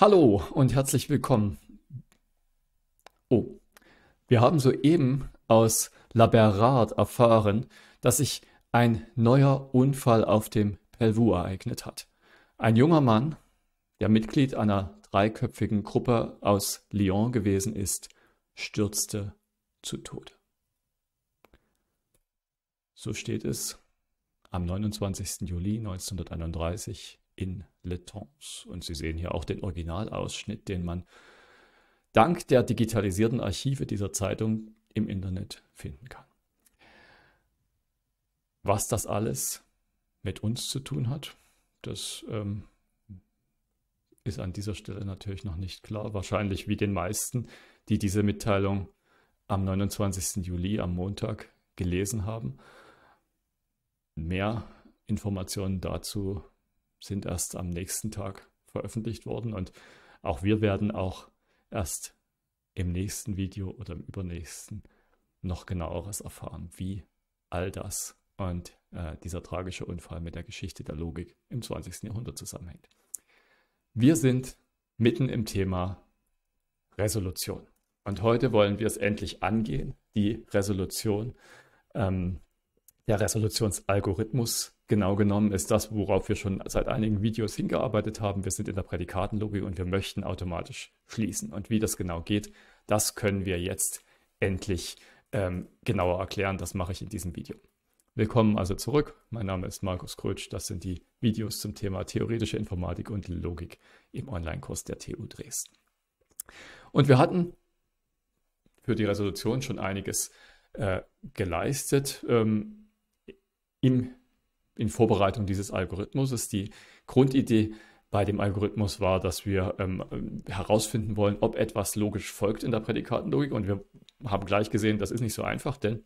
Hallo und herzlich willkommen. Oh, wir haben soeben aus Laberrat erfahren, dass sich ein neuer Unfall auf dem Pelvu ereignet hat. Ein junger Mann, der Mitglied einer dreiköpfigen Gruppe aus Lyon gewesen ist, stürzte zu Tode. So steht es am 29. Juli 1931 in Letons. Und Sie sehen hier auch den Originalausschnitt, den man dank der digitalisierten Archive dieser Zeitung im Internet finden kann. Was das alles mit uns zu tun hat, das ähm, ist an dieser Stelle natürlich noch nicht klar. Wahrscheinlich wie den meisten, die diese Mitteilung am 29. Juli, am Montag, gelesen haben. Mehr Informationen dazu sind erst am nächsten Tag veröffentlicht worden und auch wir werden auch erst im nächsten Video oder im übernächsten noch genaueres erfahren, wie all das und äh, dieser tragische Unfall mit der Geschichte der Logik im 20. Jahrhundert zusammenhängt. Wir sind mitten im Thema Resolution. Und heute wollen wir es endlich angehen, die Resolution ähm, der Resolutionsalgorithmus genau genommen ist das, worauf wir schon seit einigen Videos hingearbeitet haben. Wir sind in der Prädikatenlogik und wir möchten automatisch schließen. Und wie das genau geht, das können wir jetzt endlich ähm, genauer erklären. Das mache ich in diesem Video. Willkommen also zurück. Mein Name ist Markus Krötsch. Das sind die Videos zum Thema theoretische Informatik und Logik im Online-Kurs der TU Dresden. Und wir hatten für die Resolution schon einiges äh, geleistet. Ähm, im, in Vorbereitung dieses Algorithmus Die Grundidee bei dem Algorithmus war, dass wir ähm, herausfinden wollen, ob etwas logisch folgt in der Prädikatenlogik. Und wir haben gleich gesehen, das ist nicht so einfach, denn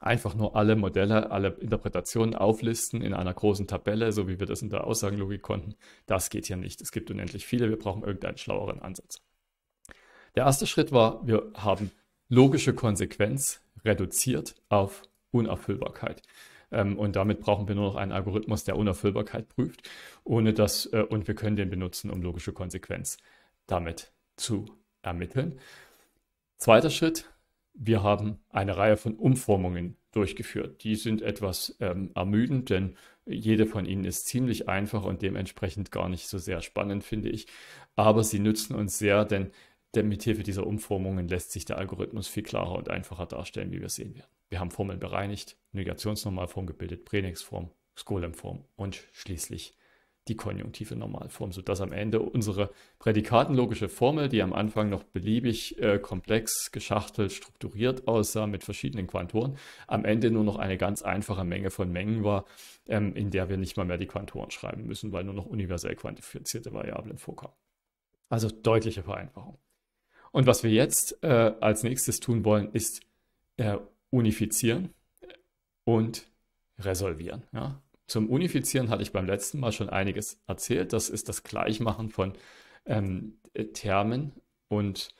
einfach nur alle Modelle, alle Interpretationen auflisten in einer großen Tabelle, so wie wir das in der Aussagenlogik konnten, das geht ja nicht. Es gibt unendlich viele, wir brauchen irgendeinen schlaueren Ansatz. Der erste Schritt war, wir haben logische Konsequenz reduziert auf Unerfüllbarkeit. Ähm, und damit brauchen wir nur noch einen Algorithmus, der Unerfüllbarkeit prüft, ohne dass, äh, und wir können den benutzen, um logische Konsequenz damit zu ermitteln. Zweiter Schritt, wir haben eine Reihe von Umformungen durchgeführt. Die sind etwas ähm, ermüdend, denn jede von ihnen ist ziemlich einfach und dementsprechend gar nicht so sehr spannend, finde ich. Aber sie nützen uns sehr, denn, denn Hilfe dieser Umformungen lässt sich der Algorithmus viel klarer und einfacher darstellen, wie wir sehen werden. Wir haben Formeln bereinigt, Negationsnormalform gebildet, Pränexform, Skolemform und schließlich die konjunktive Normalform, sodass am Ende unsere prädikatenlogische Formel, die am Anfang noch beliebig äh, komplex, geschachtelt, strukturiert aussah mit verschiedenen Quantoren, am Ende nur noch eine ganz einfache Menge von Mengen war, ähm, in der wir nicht mal mehr die Quantoren schreiben müssen, weil nur noch universell quantifizierte Variablen vorkamen. Also deutliche Vereinfachung. Und was wir jetzt äh, als nächstes tun wollen, ist äh, unifizieren und resolvieren. Ja? Zum Unifizieren hatte ich beim letzten Mal schon einiges erzählt. Das ist das Gleichmachen von ähm, Termen und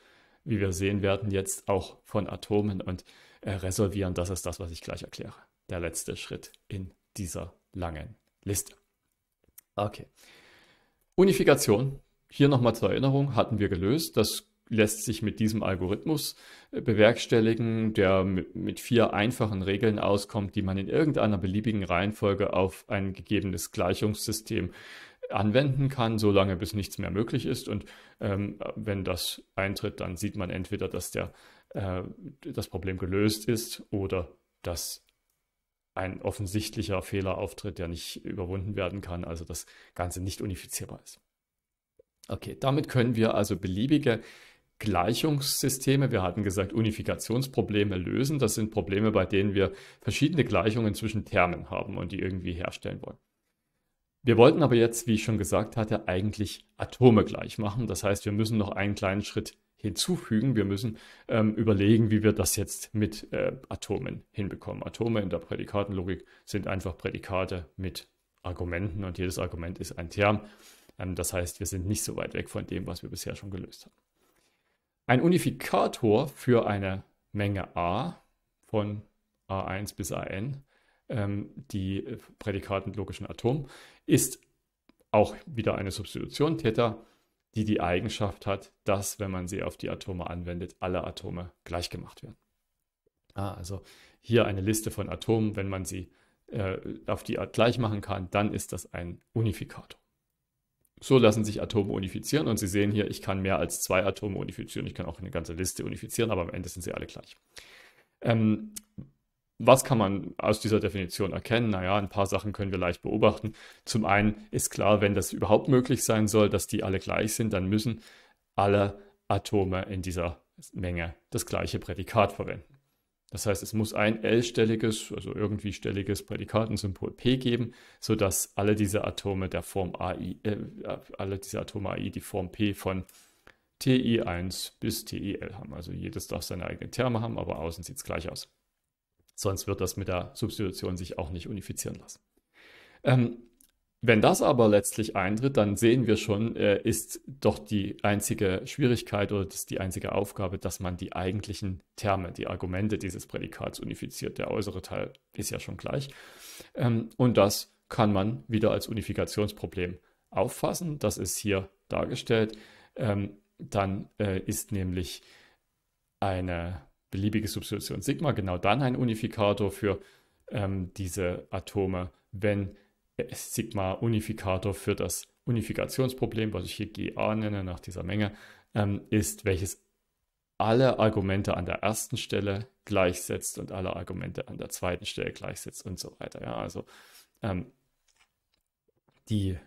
wie wir sehen werden, jetzt auch von Atomen und äh, resolvieren. Das ist das, was ich gleich erkläre. Der letzte Schritt in dieser langen Liste. Okay. Unifikation. Hier nochmal zur Erinnerung hatten wir gelöst. Das lässt sich mit diesem Algorithmus äh, bewerkstelligen, der mit, vier einfachen Regeln auskommt, die man in irgendeiner beliebigen Reihenfolge auf ein gegebenes Gleichungssystem äh, anwenden kann, solange bis nichts mehr möglich ist. Und ähm, wenn das eintritt, dann sieht man entweder, dass der, äh, das Problem gelöst ist oder dass ein offensichtlicher Fehler auftritt, der nicht überwunden werden kann, also das Ganze nicht unifizierbar ist. Okay, damit können wir also beliebige Gleichungssysteme, wir hatten gesagt, Unifikationsprobleme lösen. Das sind Probleme, bei denen wir verschiedene Gleichungen zwischen Termen haben und die irgendwie herstellen wollen. Wir wollten aber jetzt, wie ich schon gesagt hatte, eigentlich Atome gleich machen. Das heißt, wir müssen noch einen kleinen Schritt hinzufügen. Wir müssen ähm, überlegen, wie wir das jetzt mit äh, Atomen hinbekommen. Atome in der Prädikatenlogik sind einfach Prädikate mit Argumenten und jedes Argument ist ein Term. Ähm, das heißt, wir sind nicht so weit weg von dem, was wir bisher schon gelöst haben. Ein Unifikator für eine Menge a von a1 bis an, ähm, die äh, Prädikaten logischen Atom, ist auch wieder eine Substitution Theta, die die Eigenschaft hat, dass, wenn man sie auf die Atome anwendet, alle Atome gleich gemacht werden. Ah, also hier eine Liste von Atomen, wenn man sie äh, auf die Art äh, gleich machen kann, dann ist das ein Unifikator. So lassen sich Atome unifizieren und Sie sehen hier, ich kann mehr als zwei Atome unifizieren, ich kann auch eine ganze Liste unifizieren, aber am Ende sind sie alle gleich. Ähm, was kann man aus dieser Definition erkennen? Naja, ein paar Sachen können wir leicht beobachten. Zum einen ist klar, wenn das überhaupt möglich sein soll, dass die alle gleich sind, dann müssen alle Atome in dieser Menge das gleiche Prädikat verwenden. Das heißt, es muss ein L-stelliges, also irgendwie stelliges Prädikatensymbol P geben, sodass alle diese Atome der Form AI, äh, alle diese Atome AI die Form P von TI1 bis TIL haben. Also jedes darf seine eigenen Terme haben, aber außen sieht es gleich aus. Sonst wird das mit der Substitution sich auch nicht unifizieren lassen. Ähm, wenn das aber letztlich eintritt, dann sehen wir schon, äh, ist doch die einzige Schwierigkeit oder das die einzige Aufgabe, dass man die eigentlichen Terme, die Argumente dieses Prädikats unifiziert. Der äußere Teil ist ja schon gleich. Ähm, und das kann man wieder als Unifikationsproblem auffassen. Das ist hier dargestellt. Ähm, dann äh, ist nämlich eine beliebige Substitution Sigma genau dann ein Unifikator für ähm, diese Atome, wenn die Sigma-Unifikator für das Unifikationsproblem, was ich hier GA nenne nach dieser Menge, ähm, ist, welches alle Argumente an der ersten Stelle gleichsetzt und alle Argumente an der zweiten Stelle gleichsetzt und so weiter. Ja, also ähm, die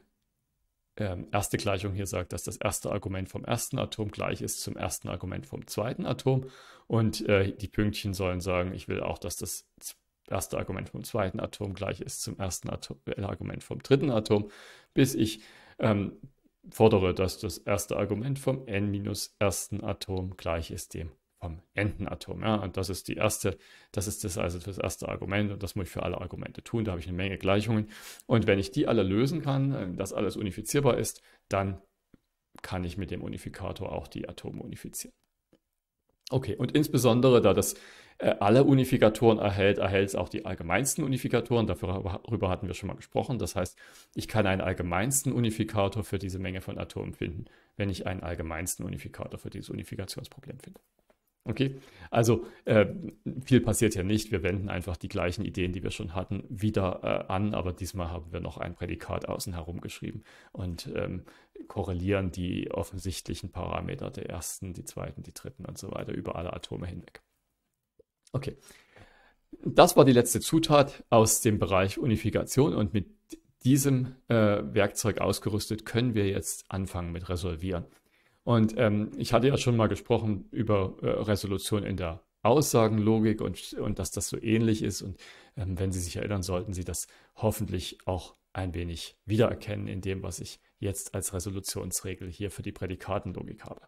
ähm, erste Gleichung hier sagt, dass das erste Argument vom ersten Atom gleich ist zum ersten Argument vom zweiten Atom und äh, die Pünktchen sollen sagen, ich will auch, dass das erste Argument vom zweiten Atom gleich ist zum ersten Atom, äh, Argument vom dritten Atom, bis ich ähm, fordere, dass das erste Argument vom n minus ersten Atom gleich ist dem vom nten Atom. Ja, und das ist die erste, das ist das also das erste Argument und das muss ich für alle Argumente tun. Da habe ich eine Menge Gleichungen. Und wenn ich die alle lösen kann, äh, dass alles unifizierbar ist, dann kann ich mit dem Unifikator auch die Atome unifizieren. Okay, und insbesondere, da das äh, alle Unifikatoren erhält, erhält es auch die allgemeinsten Unifikatoren. Darüber hatten wir schon mal gesprochen. Das heißt, ich kann einen allgemeinsten Unifikator für diese Menge von Atomen finden, wenn ich einen allgemeinsten Unifikator für dieses Unifikationsproblem finde. Okay, also äh, viel passiert hier nicht. Wir wenden einfach die gleichen Ideen, die wir schon hatten, wieder äh, an, aber diesmal haben wir noch ein Prädikat außen herum geschrieben und ähm, korrelieren die offensichtlichen Parameter der ersten, die zweiten, die dritten und so weiter über alle Atome hinweg. Okay, das war die letzte Zutat aus dem Bereich Unifikation und mit diesem äh, Werkzeug ausgerüstet können wir jetzt anfangen mit Resolvieren. Und ähm, ich hatte ja schon mal gesprochen über äh, Resolution in der Aussagenlogik und, und dass das so ähnlich ist. Und ähm, wenn Sie sich erinnern, sollten Sie das hoffentlich auch ein wenig wiedererkennen in dem, was ich jetzt als Resolutionsregel hier für die Prädikatenlogik habe.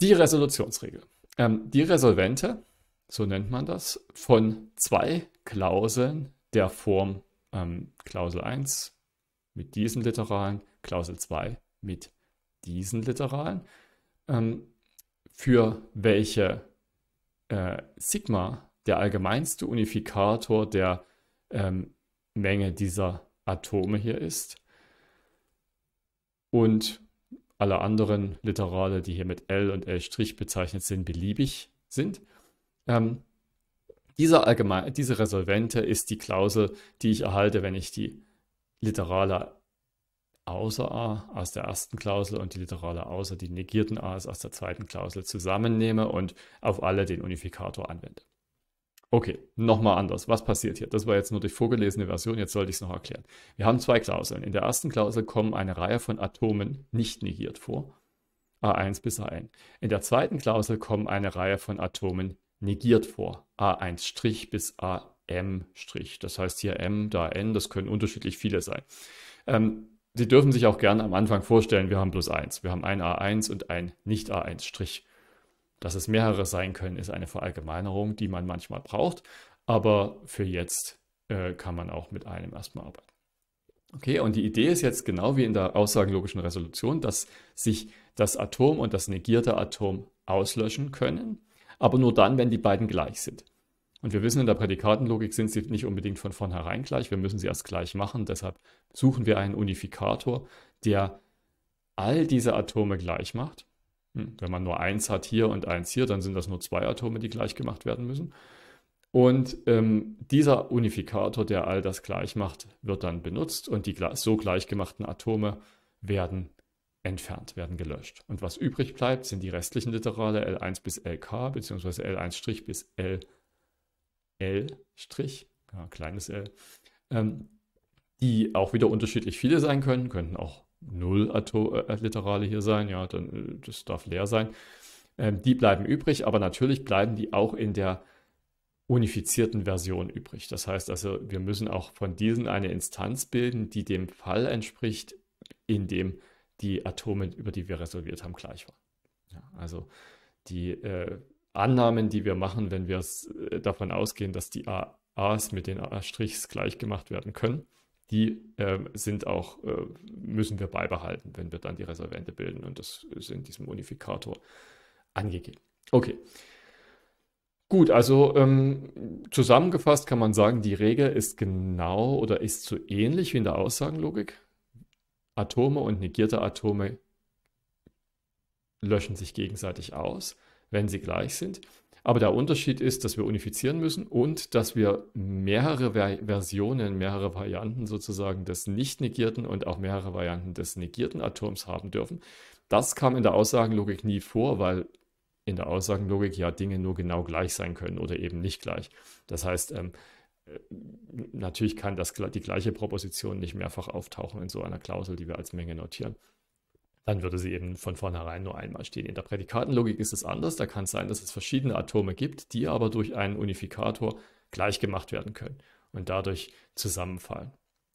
Die Resolutionsregel. Ähm, die Resolvente, so nennt man das, von zwei Klauseln der Form ähm, Klausel 1 mit diesem Literalen, Klausel 2 mit diesem diesen Literalen, ähm, für welche äh, Sigma der allgemeinste Unifikator der ähm, Menge dieser Atome hier ist und alle anderen Literale, die hier mit L und L' bezeichnet sind, beliebig sind. Ähm, dieser diese Resolvente ist die Klausel, die ich erhalte, wenn ich die Literale außer a aus der ersten Klausel und die Literale außer die negierten a's aus der zweiten Klausel zusammennehme und auf alle den Unifikator anwende. Okay, nochmal anders. Was passiert hier? Das war jetzt nur die vorgelesene Version, jetzt sollte ich es noch erklären. Wir haben zwei Klauseln. In der ersten Klausel kommen eine Reihe von Atomen nicht negiert vor, A1 bis AN. In der zweiten Klausel kommen eine Reihe von Atomen negiert vor, A1' bis AM'. Das heißt hier M, da N, das können unterschiedlich viele sein. Ähm, Sie dürfen sich auch gerne am Anfang vorstellen, wir haben bloß eins. Wir haben ein A1 und ein Nicht-A1-Strich. Dass es mehrere sein können, ist eine Verallgemeinerung, die man manchmal braucht. Aber für jetzt äh, kann man auch mit einem erstmal arbeiten. Okay, und die Idee ist jetzt genau wie in der aussagenlogischen Resolution, dass sich das Atom und das negierte Atom auslöschen können, aber nur dann, wenn die beiden gleich sind. Und wir wissen, in der Prädikatenlogik sind sie nicht unbedingt von vornherein gleich. Wir müssen sie erst gleich machen. Deshalb suchen wir einen Unifikator, der all diese Atome gleich macht. Hm, wenn man nur eins hat hier und eins hier, dann sind das nur zwei Atome, die gleich gemacht werden müssen. Und ähm, dieser Unifikator, der all das gleich macht, wird dann benutzt und die so gleich gemachten Atome werden entfernt, werden gelöscht. Und was übrig bleibt, sind die restlichen Literale L1 bis LK bzw. L1' bis L L Strich, ja, kleines L, ähm, die auch wieder unterschiedlich viele sein können, könnten auch null äh, Literale hier sein, ja, dann äh, das darf leer sein. Ähm, die bleiben übrig, aber natürlich bleiben die auch in der unifizierten Version übrig. Das heißt also, wir müssen auch von diesen eine Instanz bilden, die dem Fall entspricht, in dem die Atome, über die wir resolviert haben, gleich waren. Ja, also die äh, Annahmen, die wir machen, wenn wir äh, davon ausgehen, dass die A's mit den A-Strichs gleich gemacht werden können, die äh, sind auch, äh, müssen wir beibehalten, wenn wir dann die Reservente bilden. Und das ist in diesem Unifikator angegeben. Okay. Gut, also ähm, zusammengefasst kann man sagen, die Regel ist genau oder ist so ähnlich wie in der Aussagenlogik. Atome und negierte Atome löschen sich gegenseitig aus wenn sie gleich sind. Aber der Unterschied ist, dass wir unifizieren müssen und dass wir mehrere Versionen, mehrere Varianten sozusagen des nicht negierten und auch mehrere Varianten des negierten Atoms haben dürfen. Das kam in der Aussagenlogik nie vor, weil in der Aussagenlogik ja Dinge nur genau gleich sein können oder eben nicht gleich. Das heißt, ähm, äh, natürlich kann das, die gleiche Proposition nicht mehrfach auftauchen in so einer Klausel, die wir als Menge notieren dann würde sie eben von vornherein nur einmal stehen. In der Prädikatenlogik ist es anders. Da kann es sein, dass es verschiedene Atome gibt, die aber durch einen Unifikator gleich gemacht werden können und dadurch zusammenfallen.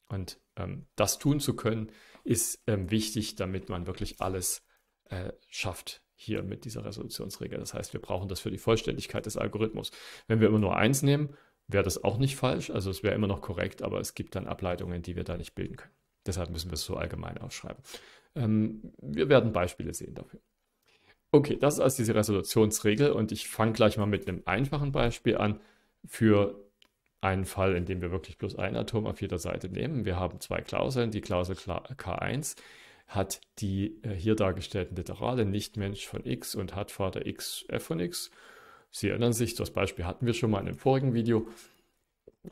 Und ähm, das tun zu können, ist ähm, wichtig, damit man wirklich alles äh, schafft hier mit dieser Resolutionsregel. Das heißt, wir brauchen das für die Vollständigkeit des Algorithmus. Wenn wir immer nur eins nehmen, wäre das auch nicht falsch. Also es wäre immer noch korrekt, aber es gibt dann Ableitungen, die wir da nicht bilden können. Deshalb müssen wir es so allgemein aufschreiben. Ähm, wir werden Beispiele sehen dafür. Okay, das ist also diese Resolutionsregel und ich fange gleich mal mit einem einfachen Beispiel an für einen Fall, in dem wir wirklich bloß ein Atom auf jeder Seite nehmen. Wir haben zwei Klauseln. Die Klausel K1 hat die äh, hier dargestellten Literale nicht Mensch von x und hat Vater x f von x. Sie erinnern sich, das Beispiel hatten wir schon mal in einem vorigen Video.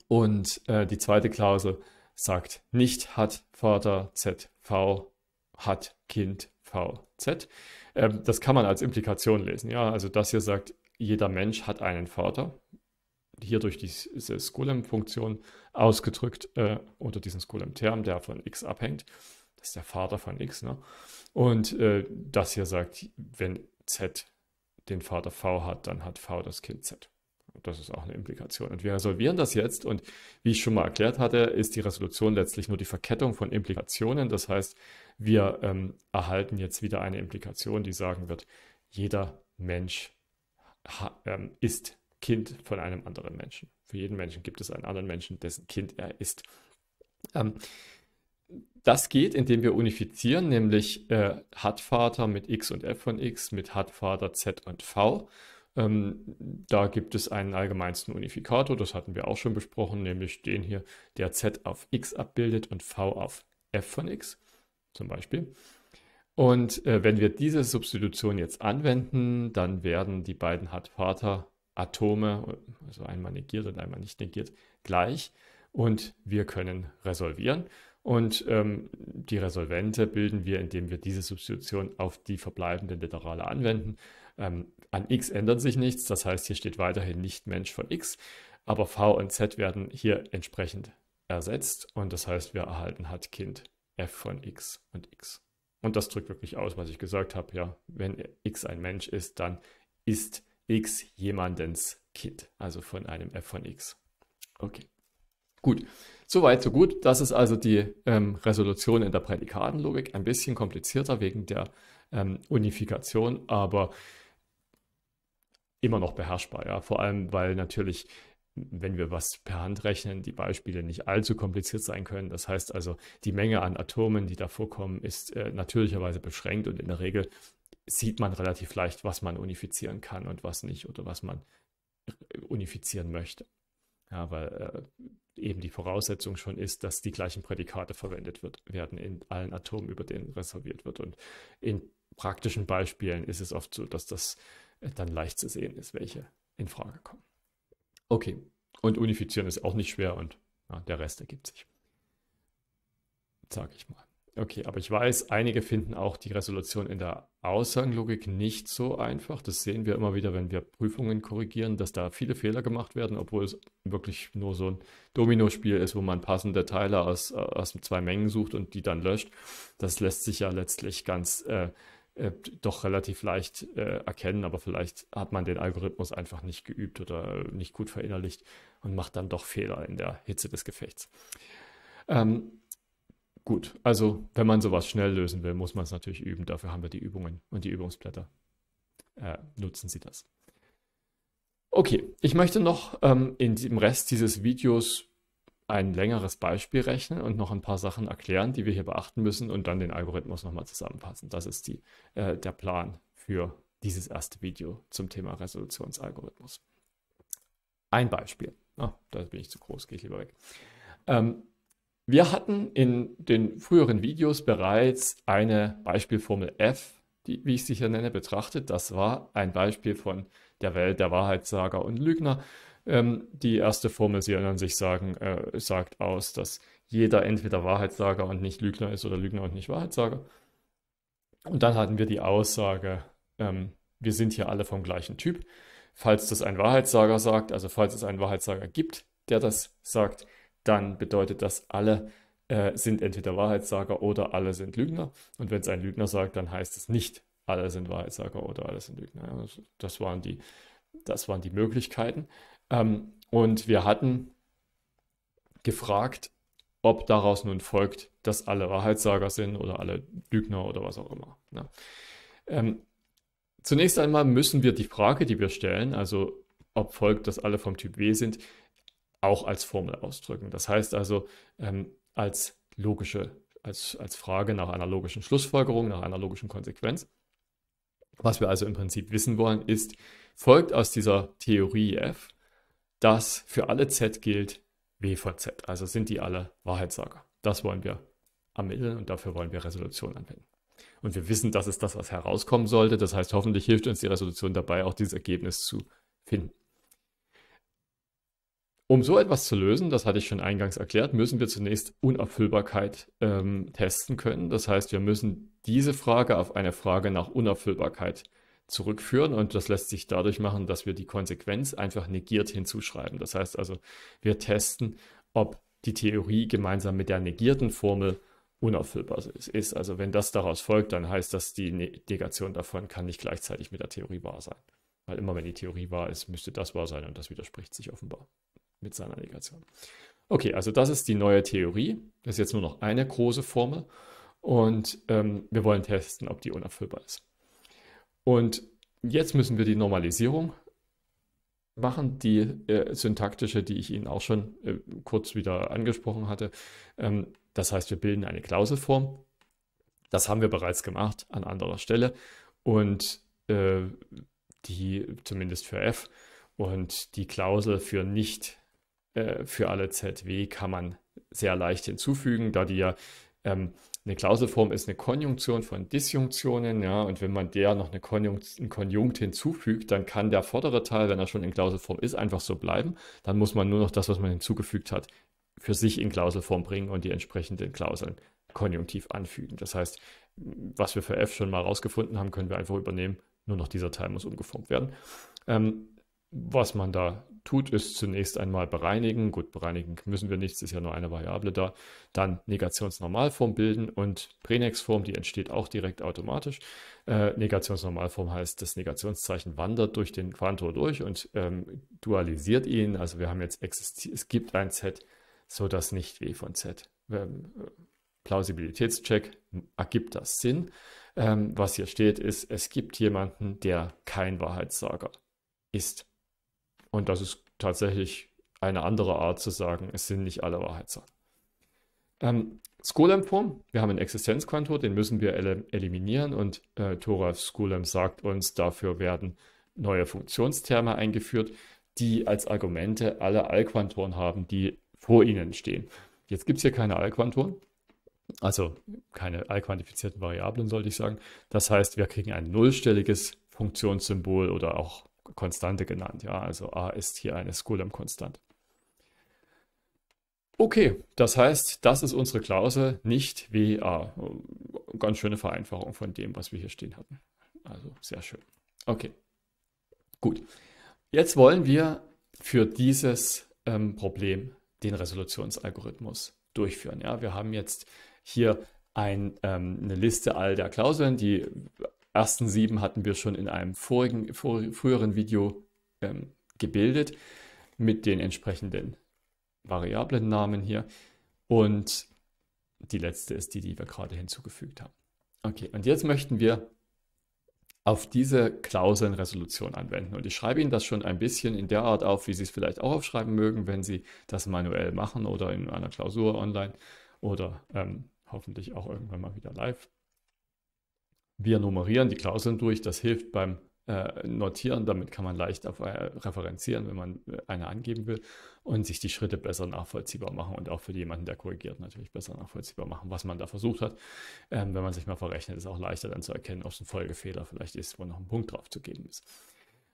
Und äh, die zweite Klausel sagt nicht hat Vater z v hat Kind VZ. Ähm, das kann man als Implikation lesen. Ja, also das hier sagt, jeder Mensch hat einen Vater. Hier durch diese Skolem-Funktion ausgedrückt äh, unter diesem Skolem-Term, der von x abhängt. Das ist der Vater von x. Ne? Und äh, das hier sagt, wenn z den Vater v hat, dann hat v das Kind z. Das ist auch eine Implikation. Und wir resolvieren das jetzt. Und wie ich schon mal erklärt hatte, ist die Resolution letztlich nur die Verkettung von Implikationen. Das heißt, wir ähm, erhalten jetzt wieder eine Implikation, die sagen wird, jeder Mensch ähm, ist Kind von einem anderen Menschen. Für jeden Menschen gibt es einen anderen Menschen, dessen Kind er ist. Ähm, das geht, indem wir unifizieren, nämlich äh, Hat-Vater mit X und F von X, mit Hat-Vater Z und V. Ähm, da gibt es einen allgemeinsten Unifikator, das hatten wir auch schon besprochen, nämlich den hier, der Z auf X abbildet und V auf F von X zum Beispiel. Und äh, wenn wir diese Substitution jetzt anwenden, dann werden die beiden Hart-Vater-Atome, also einmal negiert und einmal nicht negiert, gleich und wir können resolvieren. Und ähm, die Resolvente bilden wir, indem wir diese Substitution auf die verbleibenden Literale anwenden. Ähm, an x ändert sich nichts, das heißt, hier steht weiterhin nicht Mensch von x, aber v und z werden hier entsprechend ersetzt und das heißt, wir erhalten hat Kind f von x und x. Und das drückt wirklich aus, was ich gesagt habe. Ja, wenn x ein Mensch ist, dann ist x jemandens Kind, also von einem f von x. Okay. Gut, soweit, so gut. Das ist also die ähm, Resolution in der Prädikatenlogik. Ein bisschen komplizierter wegen der ähm, Unifikation, aber immer noch beherrschbar. Ja? Vor allem, weil natürlich wenn wir was per Hand rechnen, die Beispiele nicht allzu kompliziert sein können. Das heißt also, die Menge an Atomen, die da vorkommen, ist äh, natürlicherweise beschränkt und in der Regel sieht man relativ leicht, was man unifizieren kann und was nicht oder was man äh, unifizieren möchte. Ja, weil äh, eben die Voraussetzung schon ist, dass die gleichen Prädikate verwendet wird, werden in allen Atomen, über denen reserviert wird. Und in praktischen Beispielen ist es oft so, dass das äh, dann leicht zu sehen ist, welche in Frage kommen. Okay. Und unifizieren ist auch nicht schwer und ja, der Rest ergibt sich. Sage ich mal. Okay, aber ich weiß, einige finden auch die Resolution in der Aussagenlogik nicht so einfach. Das sehen wir immer wieder, wenn wir Prüfungen korrigieren, dass da viele Fehler gemacht werden, obwohl es wirklich nur so ein Dominospiel ist, wo man passende Teile aus, äh, aus zwei Mengen sucht und die dann löscht. Das lässt sich ja letztlich ganz äh, äh, doch relativ leicht äh, erkennen, aber vielleicht hat man den Algorithmus einfach nicht geübt oder nicht gut verinnerlicht und macht dann doch Fehler in der Hitze des Gefechts. Ähm, gut, also wenn man sowas schnell lösen will, muss man es natürlich üben. Dafür haben wir die Übungen und die Übungsblätter. Äh, nutzen Sie das. Okay, ich möchte noch ähm, in dem Rest dieses Videos ein längeres Beispiel rechnen und noch ein paar Sachen erklären, die wir hier beachten müssen und dann den Algorithmus nochmal zusammenfassen. Das ist die, äh, der Plan für dieses erste Video zum Thema Resolutionsalgorithmus. Ein Beispiel. Ah, oh, da bin ich zu groß, gehe ich lieber weg. Ähm, wir hatten in den früheren Videos bereits eine Beispielformel f, die, wie ich sie hier nenne, betrachtet. Das war ein Beispiel von der Welt der Wahrheitssager und Lügner. Ähm, die erste Formel, Sie erinnern sich, sagen, äh, sagt aus, dass jeder entweder Wahrheitssager und nicht Lügner ist oder Lügner und nicht Wahrheitssager. Und dann hatten wir die Aussage, ähm, wir sind hier alle vom gleichen Typ. Falls das ein Wahrheitssager sagt, also falls es einen Wahrheitssager gibt, der das sagt, dann bedeutet das, alle äh, sind entweder Wahrheitssager oder alle sind Lügner. Und wenn es ein Lügner sagt, dann heißt es nicht, alle sind Wahrheitssager oder alle sind Lügner. Also das waren die das waren die Möglichkeiten. Ähm, und wir hatten gefragt, ob daraus nun folgt, dass alle Wahrheitssager sind oder alle Lügner oder was auch immer. Ja. Ne? Ähm, zunächst einmal müssen wir die Frage, die wir stellen, also ob folgt, dass alle vom Typ W sind, auch als Formel ausdrücken. Das heißt also ähm, als logische, als, als Frage nach einer logischen Schlussfolgerung, nach einer logischen Konsequenz. Was wir also im Prinzip wissen wollen, ist, folgt aus dieser Theorie F, dass für alle Z gilt W von Z. Also sind die alle Wahrheitssager. Das wollen wir ermitteln und dafür wollen wir Resolution anwenden. Und wir wissen, das ist das, was herauskommen sollte. Das heißt, hoffentlich hilft uns die Resolution dabei, auch dieses Ergebnis zu finden. Um so etwas zu lösen, das hatte ich schon eingangs erklärt, müssen wir zunächst Unerfüllbarkeit ähm, testen können. Das heißt, wir müssen diese Frage auf eine Frage nach Unerfüllbarkeit testen zurückführen und das lässt sich dadurch machen, dass wir die Konsequenz einfach negiert hinzuschreiben. Das heißt also, wir testen, ob die Theorie gemeinsam mit der negierten Formel unerfüllbar ist. Also wenn das daraus folgt, dann heißt das, die ne-, Negation davon kann nicht gleichzeitig mit der Theorie wahr sein. Weil immer wenn die Theorie wahr ist, müsste das wahr sein und das widerspricht sich offenbar mit seiner Negation. Okay, also das ist die neue Theorie. Das ist jetzt nur noch eine große Formel und ähm, wir wollen testen, ob die unerfüllbar ist. Und jetzt müssen wir die Normalisierung machen, die äh, syntaktische, die ich Ihnen auch schon äh, kurz wieder angesprochen hatte. Ähm, das heißt, wir bilden eine Klauselform. Das haben wir bereits gemacht an anderer Stelle und äh, die zumindest für f und die Klausel für nicht äh, für alle zw kann man sehr leicht hinzufügen, da die ja ähm, eine Klauselform ist eine Konjunktion von Disjunktionen, ja, und wenn man der noch eine Konjunkt, einen Konjunkt hinzufügt, dann kann der vordere Teil, wenn er schon in Klauselform ist, einfach so bleiben. Dann muss man nur noch das, was man hinzugefügt hat, für sich in Klauselform bringen und die entsprechenden Klauseln konjunktiv anfügen. Das heißt, was wir für f schon mal rausgefunden haben, können wir einfach übernehmen. Nur noch dieser Teil muss umgeformt werden. Ähm, was man da tut, ist zunächst einmal bereinigen. Gut, bereinigen müssen wir nichts, ist ja nur eine Variable da. Dann Negationsnormalform bilden und Pränexform, die entsteht auch direkt automatisch. Äh, Negationsnormalform heißt, das Negationszeichen wandert durch den Quantor durch und ähm, dualisiert ihn. Also wir haben jetzt existiert, es gibt ein Z, so dass nicht W von Z. Ähm, Plausibilitätscheck ergibt das Sinn. Ähm, was hier steht, ist, es gibt jemanden, der kein Wahrheitssager ist. Und das ist tatsächlich eine andere Art zu sagen, es sind nicht alle Wahrheitssachen. Ähm, Skolem-Form, wir haben einen Existenzquantor, den müssen wir ele eliminieren und äh, Toralf Skolem sagt uns, dafür werden neue Funktionstherme eingeführt, die als Argumente alle Allquantoren haben, die vor ihnen stehen. Jetzt gibt es hier keine Allquantoren, also keine allquantifizierten Variablen, sollte ich sagen. Das heißt, wir kriegen ein nullstelliges Funktionssymbol oder auch Konstante genannt. Ja, also a ist hier eine Skolem-Konstante. Okay, das heißt, das ist unsere Klausel, nicht wie a. Ganz schöne Vereinfachung von dem, was wir hier stehen hatten. Also sehr schön. Okay, gut. Jetzt wollen wir für dieses ähm, Problem den Resolutionsalgorithmus durchführen. Ja, wir haben jetzt hier ein, ähm, eine Liste all der Klauseln, die ersten sieben hatten wir schon in einem vorigen, vor, früheren Video ähm, gebildet mit den entsprechenden variablen Namen hier. Und die letzte ist die, die wir gerade hinzugefügt haben. Okay, und jetzt möchten wir auf diese Klauseln Resolution anwenden. Und ich schreibe Ihnen das schon ein bisschen in der Art auf, wie Sie es vielleicht auch aufschreiben mögen, wenn Sie das manuell machen oder in einer Klausur online oder ähm, hoffentlich auch irgendwann mal wieder live. Wir nummerieren die Klauseln durch, das hilft beim äh, Notieren, damit kann man leicht auf, äh, referenzieren, wenn man äh, eine angeben will und sich die Schritte besser nachvollziehbar machen und auch für jemanden, der korrigiert, natürlich besser nachvollziehbar machen, was man da versucht hat. Ähm, wenn man sich mal verrechnet, ist auch leichter dann zu erkennen, ob es ein Folgefehler vielleicht ist, wo noch ein Punkt drauf zu geben ist.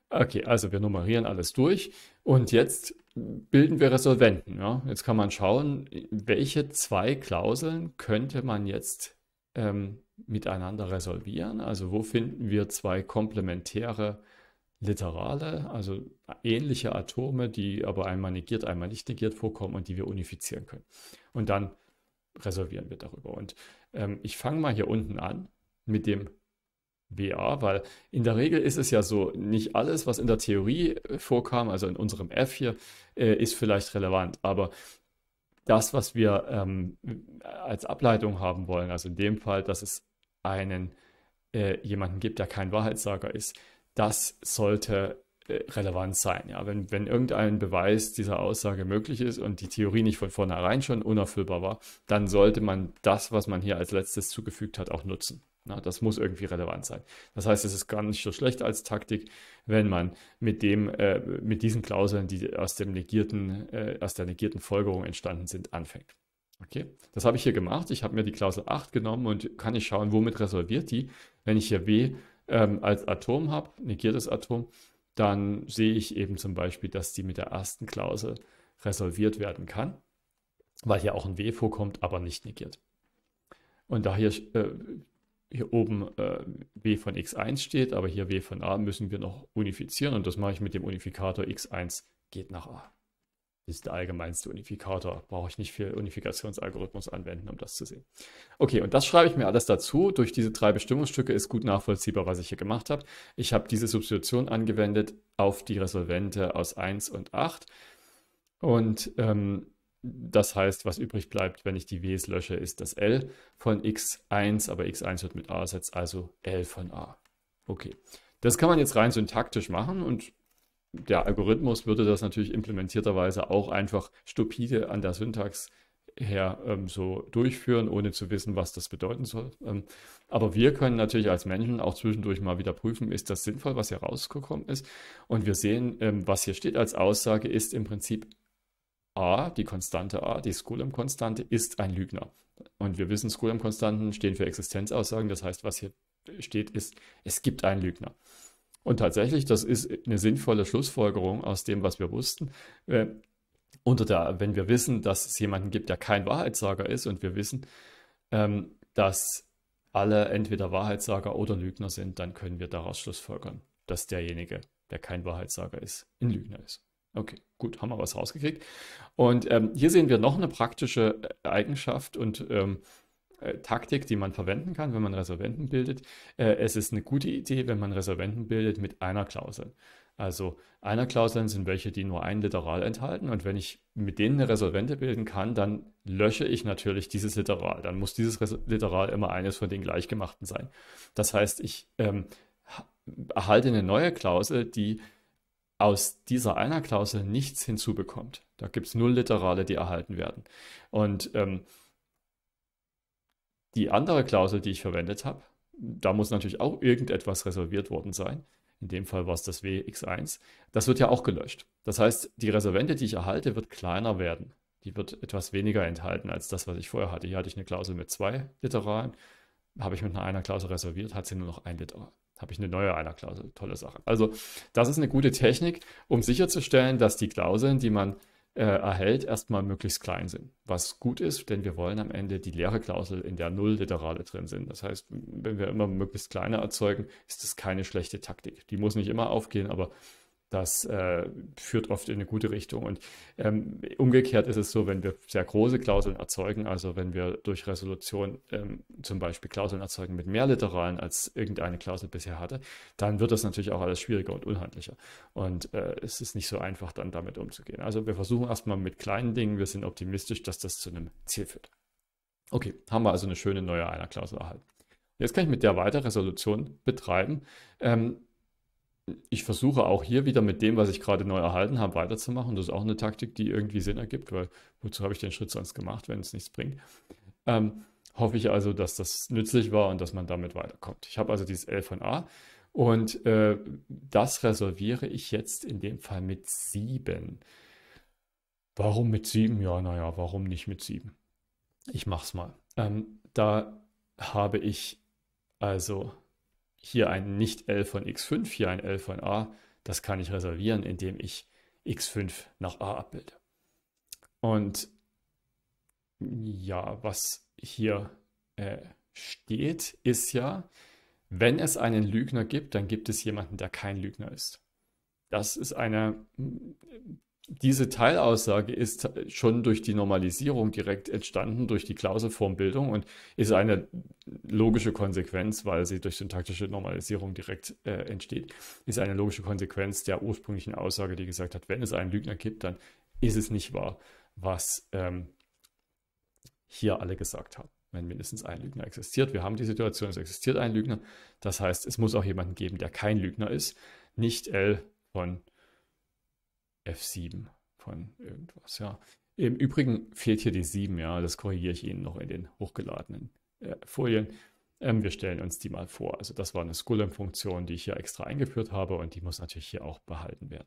Okay, also wir nummerieren alles durch und jetzt bilden wir Resolventen. Ja? Jetzt kann man schauen, welche zwei Klauseln könnte man jetzt ähm, miteinander resolvieren. Also wo finden wir zwei komplementäre Literale, also ähnliche Atome, die aber einmal negiert, einmal nicht negiert vorkommen und die wir unifizieren können. Und dann resolvieren wir darüber. Und ähm, ich fange mal hier unten an mit dem WA, weil in der Regel ist es ja so, nicht alles, was in der Theorie äh, vorkam, also in unserem F hier, äh, ist vielleicht relevant, aber das, was wir ähm, als Ableitung haben wollen, also in dem Fall, dass es einen äh, jemanden gibt, der kein Wahrheitssager ist, das sollte äh, relevant sein. Ja, wenn, wenn irgendein Beweis dieser Aussage möglich ist und die Theorie nicht von vornherein schon unerfüllbar war, dann sollte man das, was man hier als letztes zugefügt hat, auch nutzen. Na, das muss irgendwie relevant sein. Das heißt, es ist gar nicht so schlecht als Taktik, wenn man mit dem, äh, mit diesen Klauseln, die aus dem negierten, äh, aus der negierten Folgerung entstanden sind, anfängt. Okay, das habe ich hier gemacht. Ich habe mir die Klausel 8 genommen und kann ich schauen, womit resolviert die. Wenn ich hier W ähm, als Atom habe, negiertes Atom, dann sehe ich eben zum Beispiel, dass die mit der ersten Klausel resolviert werden kann, weil hier auch ein W vorkommt, aber nicht negiert. Und da hier, äh, hier oben äh, W von x1 steht, aber hier W von a, müssen wir noch unifizieren und das mache ich mit dem Unifikator x1 geht nach a ist der allgemeinste Unifikator. Brauche ich nicht viel Unifikationsalgorithmus anwenden, um das zu sehen. Okay, und das schreibe ich mir alles dazu. Durch diese drei Bestimmungsstücke ist gut nachvollziehbar, was ich hier gemacht habe. Ich habe diese Substitution angewendet auf die Resolvente aus 1 und 8. Und ähm, das heißt, was übrig bleibt, wenn ich die Ws lösche, ist das L von x1, aber x1 wird mit a ersetzt, also L von a. Okay, das kann man jetzt rein syntaktisch machen und der Algorithmus würde das natürlich implementierterweise auch einfach stupide an der Syntax her ähm, so durchführen, ohne zu wissen, was das bedeuten soll. Ähm, aber wir können natürlich als Menschen auch zwischendurch mal wieder prüfen, ist das sinnvoll, was hier rausgekommen ist. Und wir sehen, ähm, was hier steht als Aussage, ist im Prinzip A, die Konstante A, die Skolem-Konstante, ist ein Lügner. Und wir wissen, Skolem-Konstanten stehen für Existenzaussagen. Das heißt, was hier steht, ist, es gibt einen Lügner. Und tatsächlich, das ist eine sinnvolle Schlussfolgerung aus dem, was wir wussten. Äh, unter der, wenn wir wissen, dass es jemanden gibt, der kein Wahrheitssager ist, und wir wissen, ähm, dass alle entweder Wahrheitssager oder Lügner sind, dann können wir daraus schlussfolgern, dass derjenige, der kein Wahrheitssager ist, ein Lügner ist. Okay, gut, haben wir was rausgekriegt. Und ähm, hier sehen wir noch eine praktische Eigenschaft und ähm, äh, Taktik, die man verwenden kann, wenn man Reserventen bildet. Äh, es ist eine gute Idee, wenn man Reserventen bildet mit einer Klausel. Also einer Klausel sind welche, die nur ein Literal enthalten. Und wenn ich mit denen eine Resolvente bilden kann, dann lösche ich natürlich dieses Literal. Dann muss dieses Literal immer eines von den gleichgemachten sein. Das heißt, ich ähm, erhalte eine neue Klausel, die aus dieser einer Klausel nichts hinzubekommt. Da gibt es null Literale, die erhalten werden. Und ähm, die andere Klausel, die ich verwendet habe, da muss natürlich auch irgendetwas reserviert worden sein. In dem Fall war es das WX1. Das wird ja auch gelöscht. Das heißt, die Reservente, die ich erhalte, wird kleiner werden. Die wird etwas weniger enthalten als das, was ich vorher hatte. Hier hatte ich eine Klausel mit zwei Literalen. Habe ich mit einer einer Klausel reserviert, hat sie nur noch ein Literal. Habe ich eine neue einer Klausel. Tolle Sache. Also, das ist eine gute Technik, um sicherzustellen, dass die Klauseln, die man äh, erhält, erstmal möglichst klein sind. Was gut ist, denn wir wollen am Ende die leere Klausel, in der null Literale drin sind. Das heißt, wenn wir immer möglichst kleine erzeugen, ist das keine schlechte Taktik. Die muss nicht immer aufgehen, aber das äh, führt oft in eine gute Richtung. Und ähm, umgekehrt ist es so, wenn wir sehr große Klauseln erzeugen, also wenn wir durch Resolution ähm, zum Beispiel Klauseln erzeugen mit mehr Literalen, als irgendeine Klausel bisher hatte, dann wird das natürlich auch alles schwieriger und unhandlicher. Und äh, es ist nicht so einfach, dann damit umzugehen. Also wir versuchen erstmal mit kleinen Dingen, wir sind optimistisch, dass das zu einem Ziel führt. Okay, haben wir also eine schöne neue Einer-Klausel erhalten. Jetzt kann ich mit der weiter Resolution betreiben. Ähm, ich versuche auch hier wieder mit dem, was ich gerade neu erhalten habe, weiterzumachen. Das ist auch eine Taktik, die irgendwie Sinn ergibt, weil wozu habe ich den Schritt sonst gemacht, wenn es nichts bringt? Ähm, hoffe ich also, dass das nützlich war und dass man damit weiterkommt. Ich habe also dieses L von A und äh, das reserviere ich jetzt in dem Fall mit 7. Warum mit 7? Ja, naja, warum nicht mit 7? Ich mache es mal. Ähm, da habe ich also hier ein Nicht-L von x5, hier ein L von a, das kann ich reservieren, indem ich x5 nach a abbilde. Und ja, was hier äh, steht, ist ja, wenn es einen Lügner gibt, dann gibt es jemanden, der kein Lügner ist. Das ist eine diese Teilaussage ist schon durch die Normalisierung direkt entstanden, durch die Klauselformbildung und ist eine logische Konsequenz, weil sie durch syntaktische Normalisierung direkt äh, entsteht, ist eine logische Konsequenz der ursprünglichen Aussage, die gesagt hat, wenn es einen Lügner gibt, dann ist es nicht wahr, was ähm, hier alle gesagt haben, wenn mindestens ein Lügner existiert. Wir haben die Situation, es existiert ein Lügner. Das heißt, es muss auch jemanden geben, der kein Lügner ist, nicht L von F7 von irgendwas, ja. Im Übrigen fehlt hier die 7, ja, das korrigiere ich Ihnen noch in den hochgeladenen äh, Folien. Ähm, wir stellen uns die mal vor. Also das war eine Sculling-Funktion, die ich hier extra eingeführt habe und die muss natürlich hier auch behalten werden.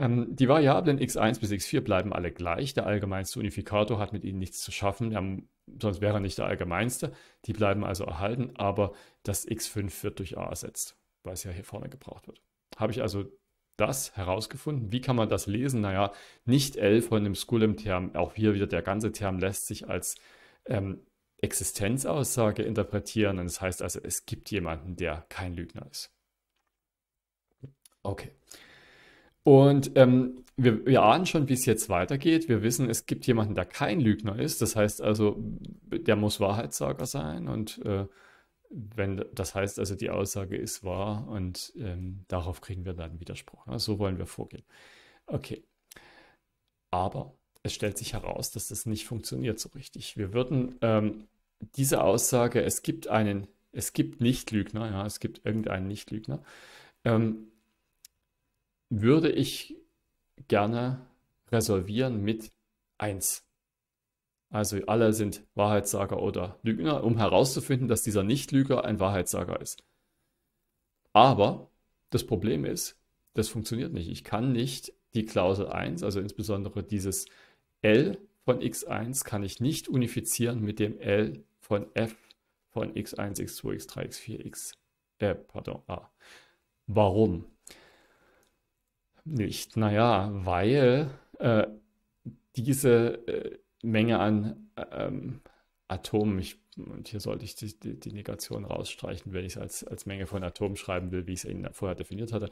Ähm, die Variablen x1 bis x4 bleiben alle gleich. Der allgemeinste Unifikator hat mit ihnen nichts zu schaffen, ähm, sonst wäre er nicht der allgemeinste. Die bleiben also erhalten, aber das x5 wird durch a ersetzt, weil es ja hier vorne gebraucht wird. Habe ich also das herausgefunden. Wie kann man das lesen? Naja, nicht L von dem Skulem-Term. Auch hier wieder der ganze Term lässt sich als ähm, Existenzaussage interpretieren. Und das heißt also, es gibt jemanden, der kein Lügner ist. Okay. Und ähm, wir, wir, ahnen schon, wie es jetzt weitergeht. Wir wissen, es gibt jemanden, der kein Lügner ist. Das heißt also, der muss Wahrheitssager sein und äh, wenn das heißt, also die Aussage ist wahr und ähm, darauf kriegen wir dann Widerspruch. Ne? So wollen wir vorgehen. Okay. Aber es stellt sich heraus, dass das nicht funktioniert so richtig. Wir würden ähm, diese Aussage, es gibt einen, es gibt Nichtlügner, ja, es gibt irgendeinen Nichtlügner, ähm, würde ich gerne resolvieren mit 1. Also alle sind Wahrheitssager oder Lügner, um herauszufinden, dass dieser Nichtlüger ein Wahrheitssager ist. Aber das Problem ist, das funktioniert nicht. Ich kann nicht die Klausel 1, also insbesondere dieses L von x1, kann ich nicht unifizieren mit dem L von f von x1, x2, x3, x4, x, äh, pardon, a. Warum? Nicht, naja, weil äh, diese äh, Menge mhm. an äh, ähm, Atomen. Ich, und hier sollte ich die, die, die Negation rausstreichen, wenn ich es als, als Menge von Atomen schreiben will, wie ich es Ihnen vorher definiert hatte.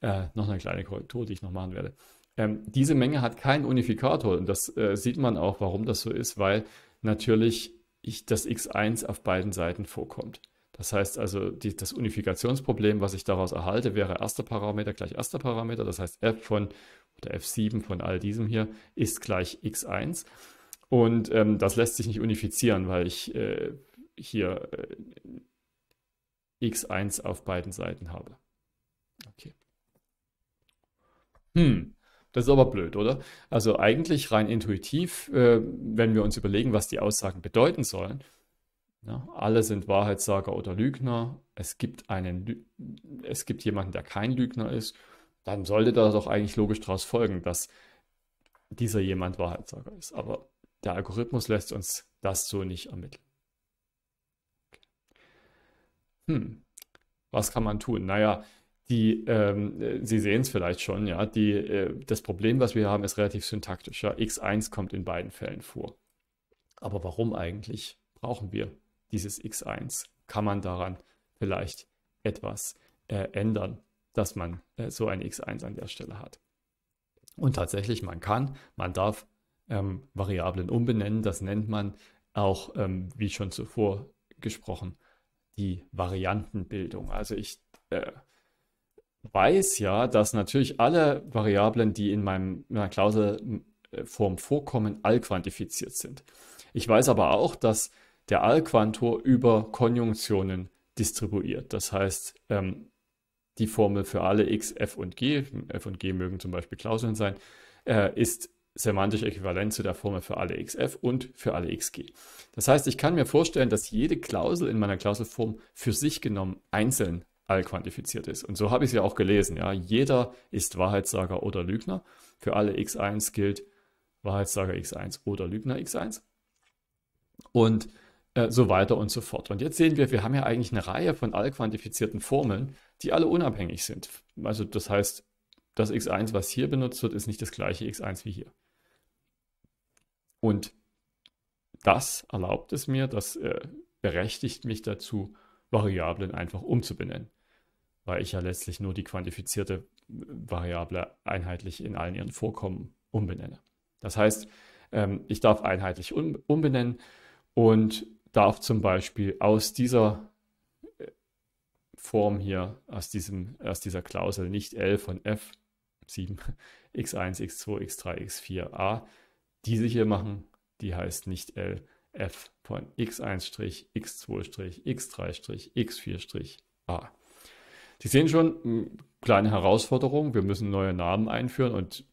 Äh, noch eine kleine Korrektur, die ich noch machen werde. Ähm, diese Menge hat keinen Unifikator und das äh, sieht man auch, warum das so ist, weil natürlich ich, das x1 auf beiden Seiten vorkommt. Das heißt also, die, das Unifikationsproblem, was ich daraus erhalte, wäre erster Parameter gleich erster Parameter. Das heißt, f von oder f7 von all diesem hier ist gleich x1. Und ähm, das lässt sich nicht unifizieren, weil ich äh, hier äh, x1 auf beiden Seiten habe. Okay. Hm. Das ist aber blöd, oder? Also eigentlich rein intuitiv, äh, wenn wir uns überlegen, was die Aussagen bedeuten sollen. Ja, ne, alle sind Wahrheitssager oder Lügner. Es gibt, einen, es gibt jemanden, der kein Lügner ist. Dann sollte da doch eigentlich logisch daraus folgen, dass dieser jemand Wahrheitssager ist. Aber der Algorithmus lässt uns das so nicht ermitteln. Hm. Was kann man tun? Naja, die, ähm, Sie sehen es vielleicht schon, ja, die, äh, das Problem, was wir haben, ist relativ syntaktisch. Ja? x1 kommt in beiden Fällen vor. Aber warum eigentlich brauchen wir dieses x1? Kann man daran vielleicht etwas äh, ändern, dass man äh, so ein x1 an der Stelle hat? Und tatsächlich, man kann, man darf ähm, Variablen umbenennen. Das nennt man auch, ähm, wie schon zuvor gesprochen, die Variantenbildung. Also ich äh, weiß ja, dass natürlich alle Variablen, die in, meinem, in meiner Klauselform äh, vorkommen, allquantifiziert sind. Ich weiß aber auch, dass der Allquantor über Konjunktionen distribuiert. Das heißt, ähm, die Formel für alle x, f und g, f und g mögen zum Beispiel Klauseln sein, äh, ist semantisch äquivalent zu der Formel für alle xf und für alle xg. Das heißt, ich kann mir vorstellen, dass jede Klausel in meiner Klauselform für sich genommen einzeln allquantifiziert ist. Und so habe ich es ja auch gelesen. Ja? Jeder ist Wahrheitssager oder Lügner. Für alle x1 gilt Wahrheitssager x1 oder Lügner x1. Und äh, so weiter und so fort. Und jetzt sehen wir, wir haben ja eigentlich eine Reihe von allquantifizierten Formeln, die alle unabhängig sind. Also das heißt, das x1, was hier benutzt wird, ist nicht das gleiche x1 wie hier. Und das erlaubt es mir, das äh, berechtigt mich dazu, Variablen einfach umzubenennen, weil ich ja letztlich nur die quantifizierte äh, Variable einheitlich in allen ihren Vorkommen umbenenne. Das heißt, ähm, ich darf einheitlich um, umbenennen und darf zum Beispiel aus dieser äh, Form hier, aus, diesem, aus dieser Klausel nicht L von F7, x1, x2, x3, x4a diese hier machen, die heißt nicht L, F von x1', x2', x3', x4', a. Sie sehen schon, kleine Herausforderung. Wir müssen neue Namen einführen und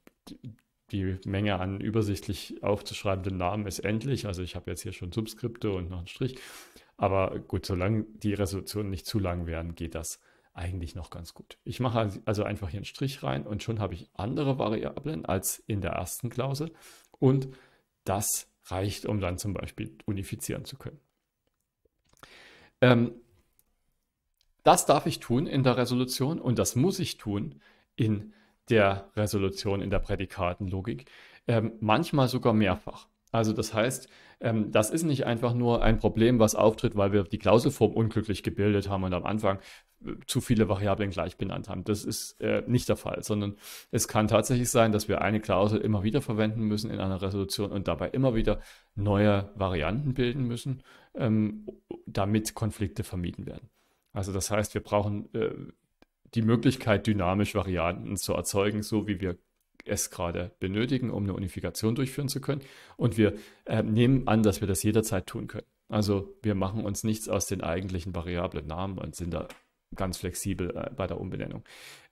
die Menge an übersichtlich aufzuschreibenden Namen ist endlich. Also ich habe jetzt hier schon Subskripte und noch einen Strich. Aber gut, solange die Resolutionen nicht zu lang werden, geht das eigentlich noch ganz gut. Ich mache also einfach hier einen Strich rein und schon habe ich andere Variablen als in der ersten Klausel. Und das reicht, um dann zum Beispiel unifizieren zu können. Ähm, das darf ich tun in der Resolution und das muss ich tun in der Resolution, in der Prädikatenlogik, ähm, manchmal sogar mehrfach. Also das heißt, ähm, das ist nicht einfach nur ein Problem, was auftritt, weil wir die Klauselform unglücklich gebildet haben und am Anfang äh, zu viele Variablen gleich benannt haben. Das ist äh, nicht der Fall, sondern es kann tatsächlich sein, dass wir eine Klausel immer wieder verwenden müssen in einer Resolution und dabei immer wieder neue Varianten bilden müssen, ähm, damit Konflikte vermieden werden. Also das heißt, wir brauchen äh, die Möglichkeit, dynamisch Varianten zu erzeugen, so wie wir es gerade benötigen, um eine Unifikation durchführen zu können. Und wir äh, nehmen an, dass wir das jederzeit tun können. Also wir machen uns nichts aus den eigentlichen variablen Namen und sind da ganz flexibel äh, bei der Umbenennung.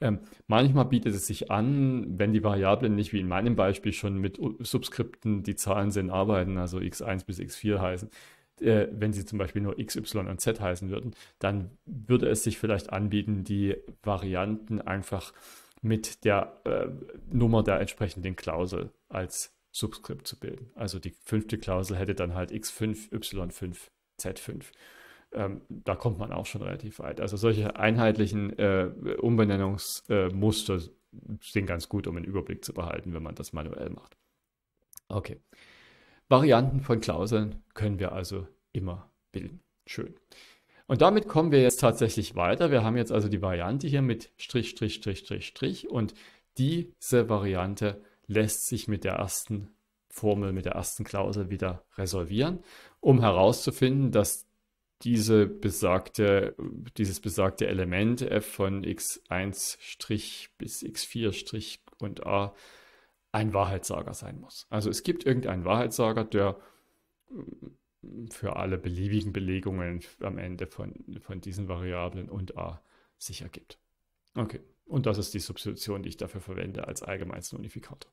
Ähm, manchmal bietet es sich an, wenn die Variablen nicht wie in meinem Beispiel schon mit Subskripten, die Zahlen sind, arbeiten, also x1 bis x4 heißen, äh, wenn sie zum Beispiel nur x, y und z heißen würden, dann würde es sich vielleicht anbieten, die Varianten einfach mit der äh, Nummer der entsprechenden Klausel als Subskript zu bilden. Also die fünfte Klausel hätte dann halt x5, y5, z5. Ähm, da kommt man auch schon relativ weit. Also solche einheitlichen äh, Umbenennungsmuster äh, sind ganz gut, um einen Überblick zu behalten, wenn man das manuell macht. Okay. Varianten von Klauseln können wir also immer bilden. Schön. Und damit kommen wir jetzt tatsächlich weiter. Wir haben jetzt also die Variante hier mit Strich, Strich, Strich, Strich, Strich und diese Variante lässt sich mit der ersten Formel, mit der ersten Klausel wieder resolvieren, um herauszufinden, dass diese besagte, dieses besagte Element f von x1' bis x4' und a ein Wahrheitssager sein muss. Also es gibt irgendeinen Wahrheitssager, der für alle beliebigen Belegungen am Ende von, von diesen Variablen und a sich ergibt. Okay, und das ist die Substitution, die ich dafür verwende als allgemeinsten Unifikator.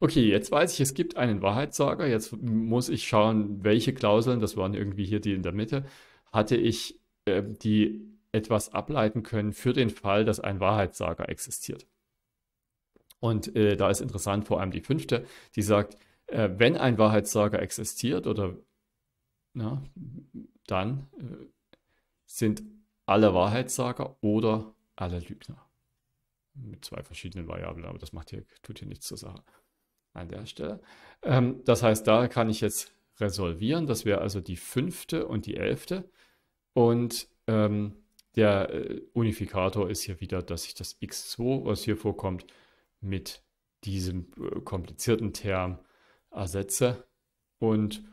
Okay, jetzt weiß ich, es gibt einen Wahrheitssager. Jetzt muss ich schauen, welche Klauseln, das waren irgendwie hier die in der Mitte, hatte ich, äh, die etwas ableiten können für den Fall, dass ein Wahrheitssager existiert. Und äh, da ist interessant vor allem die fünfte, die sagt, äh, wenn ein Wahrheitssager existiert oder na, dann äh, sind alle Wahrheitssager oder alle Lügner. Mit zwei verschiedenen Variablen, aber das macht hier, tut hier nichts zur Sache an der Stelle. Ähm, das heißt, da kann ich jetzt resolvieren. Das wäre also die fünfte und die elfte. Und ähm, der äh, Unifikator ist hier wieder, dass ich das x2, was hier vorkommt, mit diesem äh, komplizierten Term ersetze. Und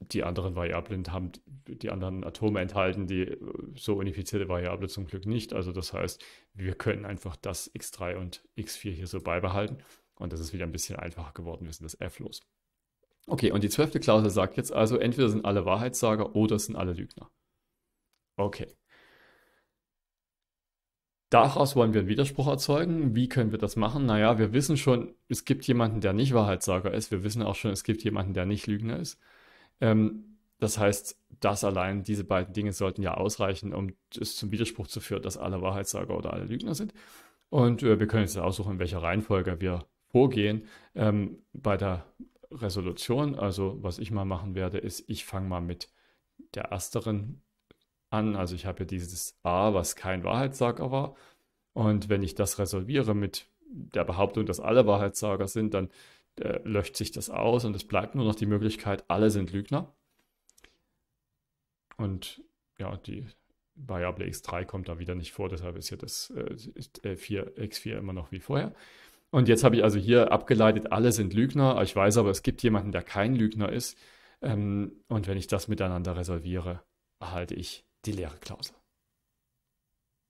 die anderen Variablen haben die anderen Atome enthalten, die äh, so unifizierte Variable zum Glück nicht. Also das heißt, wir können einfach das x3 und x4 hier so beibehalten. Und das ist wieder ein bisschen einfacher geworden. Wir sind das f los. Okay, und die zwölfte Klausel sagt jetzt also, entweder sind alle Wahrheitssager oder sind alle Lügner. Okay. Daraus wollen wir einen Widerspruch erzeugen. Wie können wir das machen? Naja, wir wissen schon, es gibt jemanden, der nicht Wahrheitssager ist. Wir wissen auch schon, es gibt jemanden, der nicht Lügner ist. Ähm, das heißt, das allein, diese beiden Dinge sollten ja ausreichen, um es zum Widerspruch zu führen, dass alle Wahrheitssager oder alle Lügner sind. Und äh, wir können jetzt aussuchen, in welcher Reihenfolge wir vorgehen. Ähm, bei der Resolution, also was ich mal machen werde, ist, ich fange mal mit der ersteren an. Also ich habe ja dieses A, was kein Wahrheitssager war. Und wenn ich das resolviere mit der Behauptung, dass alle Wahrheitssager sind, dann äh, löscht sich das aus und es bleibt nur noch die Möglichkeit, alle sind Lügner. Und ja, die Variable x3 kommt da wieder nicht vor, deshalb ist ja das äh, 4, äh, x4 immer noch wie vorher. Und jetzt habe ich also hier abgeleitet, alle sind Lügner. Ich weiß aber, es gibt jemanden, der kein Lügner ist. Ähm, und wenn ich das miteinander resolviere, erhalte ich die leere Klausel.